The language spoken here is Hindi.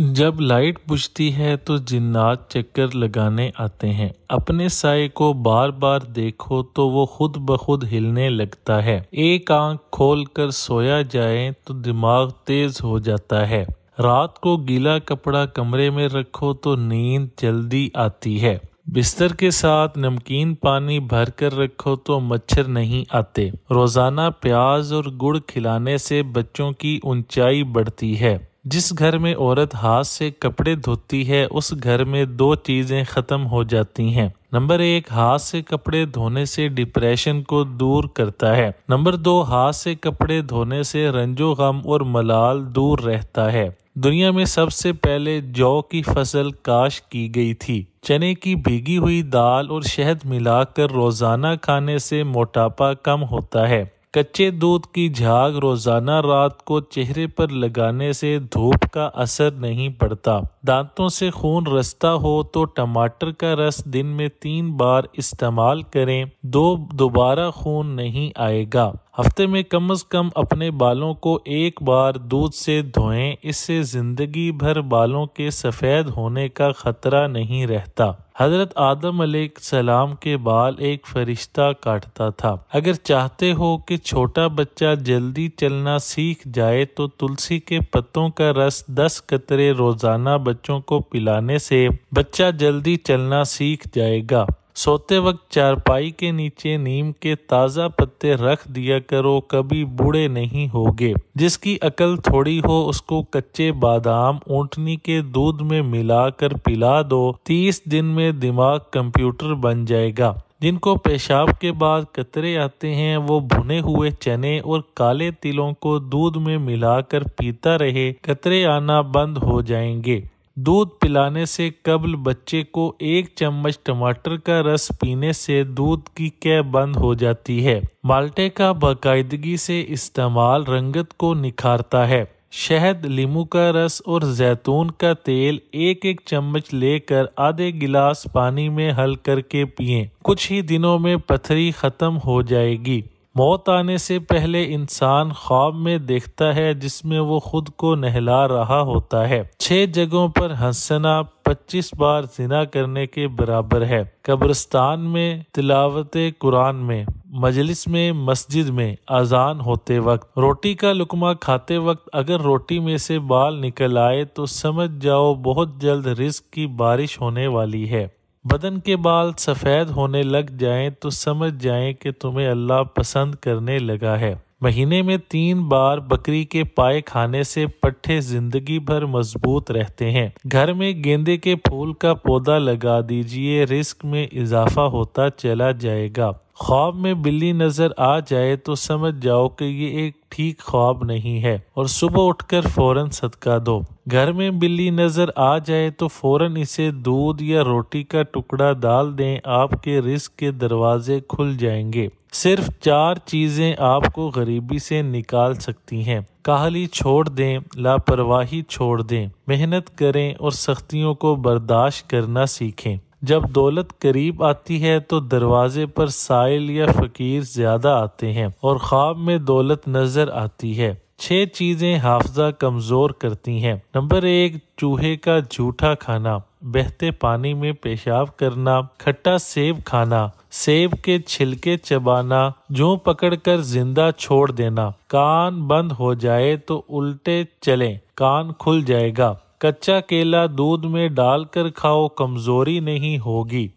जब लाइट बुझती है तो जिन्नात चक्कर लगाने आते हैं अपने साय को बार बार देखो तो वो खुद ब खुद हिलने लगता है एक आंख खोलकर सोया जाए तो दिमाग तेज हो जाता है रात को गीला कपड़ा कमरे में रखो तो नींद जल्दी आती है बिस्तर के साथ नमकीन पानी भर कर रखो तो मच्छर नहीं आते रोजाना प्याज और गुड़ खिलाने से बच्चों की ऊंचाई बढ़ती है जिस घर में औरत हाथ से कपड़े धोती है उस घर में दो चीज़ें ख़त्म हो जाती हैं नंबर एक हाथ से कपड़े धोने से डिप्रेशन को दूर करता है नंबर दो हाथ से कपड़े धोने से रंजो गम और मलाल दूर रहता है दुनिया में सबसे पहले जौ की फसल काश की गई थी चने की भीगी हुई दाल और शहद मिलाकर रोज़ाना खाने से मोटापा कम होता है कच्चे दूध की झाग रोज़ाना रात को चेहरे पर लगाने से धूप का असर नहीं पड़ता दांतों से खून रसता हो तो टमाटर का रस दिन में तीन बार इस्तेमाल करें दो दोबारा खून नहीं आएगा हफ्ते में कम से कम अपने बालों को एक बार दूध से धोएं इससे ज़िंदगी भर बालों के सफ़ेद होने का ख़तरा नहीं रहता हज़रत आदम सलाम के बाल एक फरिश्ता काटता था अगर चाहते हो कि छोटा बच्चा जल्दी चलना सीख जाए तो तुलसी के पत्तों का रस दस कतरे रोज़ाना बच्चों को पिलाने से बच्चा जल्दी चलना सीख जाएगा सोते वक्त चारपाई के नीचे नीम के ताज़ा पत्ते रख दिया करो कभी बूढ़े नहीं होगे जिसकी अकल थोड़ी हो उसको कच्चे बादाम ऊँटनी के दूध में मिलाकर पिला दो तीस दिन में दिमाग कंप्यूटर बन जाएगा जिनको पेशाब के बाद कतरे आते हैं वो भुने हुए चने और काले तिलों को दूध में मिलाकर पीता रहे कतरे आना बंद हो जाएंगे दूध पिलाने से कबल बच्चे को एक चम्मच टमाटर का रस पीने से दूध की कै बंद हो जाती है माल्टे का बाकायदगी से इस्तेमाल रंगत को निखारता है शहद लीमू का रस और जैतून का तेल एक एक चम्मच लेकर आधे गिलास पानी में हल करके पिए कुछ ही दिनों में पथरी ख़त्म हो जाएगी मौत आने से पहले इंसान ख्वाब में देखता है जिसमें वो खुद को नहला रहा होता है छह जगहों पर हंसना पच्चीस बार जिना करने के बराबर है कब्रस्तान में तिलावत कुरान में मजलिस में मस्जिद में अजान होते वक्त रोटी का लुकमा खाते वक्त अगर रोटी में से बाल निकल आए तो समझ जाओ बहुत जल्द रिस्क की बारिश होने वाली है बदन के बाल सफ़ेद होने लग जाएं तो समझ जाएं कि तुम्हें अल्लाह पसंद करने लगा है महीने में तीन बार बकरी के पाए खाने से पट्टे जिंदगी भर मजबूत रहते हैं घर में गेंदे के फूल का पौधा लगा दीजिए रिस्क में इजाफा होता चला जाएगा ख्वाब में बिल्ली नज़र आ जाए तो समझ जाओ कि ये एक ठीक ख्वाब नहीं है और सुबह उठकर फौरन सदका दो घर में बिल्ली नज़र आ जाए तो फौरन इसे दूध या रोटी का टुकड़ा डाल दें आपके रिस्क के दरवाजे खुल जाएंगे सिर्फ चार चीज़ें आपको गरीबी से निकाल सकती हैं काहली छोड़ दें लापरवाही छोड़ दें मेहनत करें और सख्तियों को बर्दाश्त करना सीखें जब दौलत करीब आती है तो दरवाजे पर साइल या फकीर ज्यादा आते हैं और ख्वाब में दौलत नजर आती है छह चीजें हाफजा कमजोर करती हैं नंबर एक चूहे का झूठा खाना बहते पानी में पेशाब करना खट्टा सेब खाना सेब के छिलके चबाना जो पकड़कर जिंदा छोड़ देना कान बंद हो जाए तो उल्टे चले कान खुल जाएगा कच्चा केला दूध में डालकर खाओ कमजोरी नहीं होगी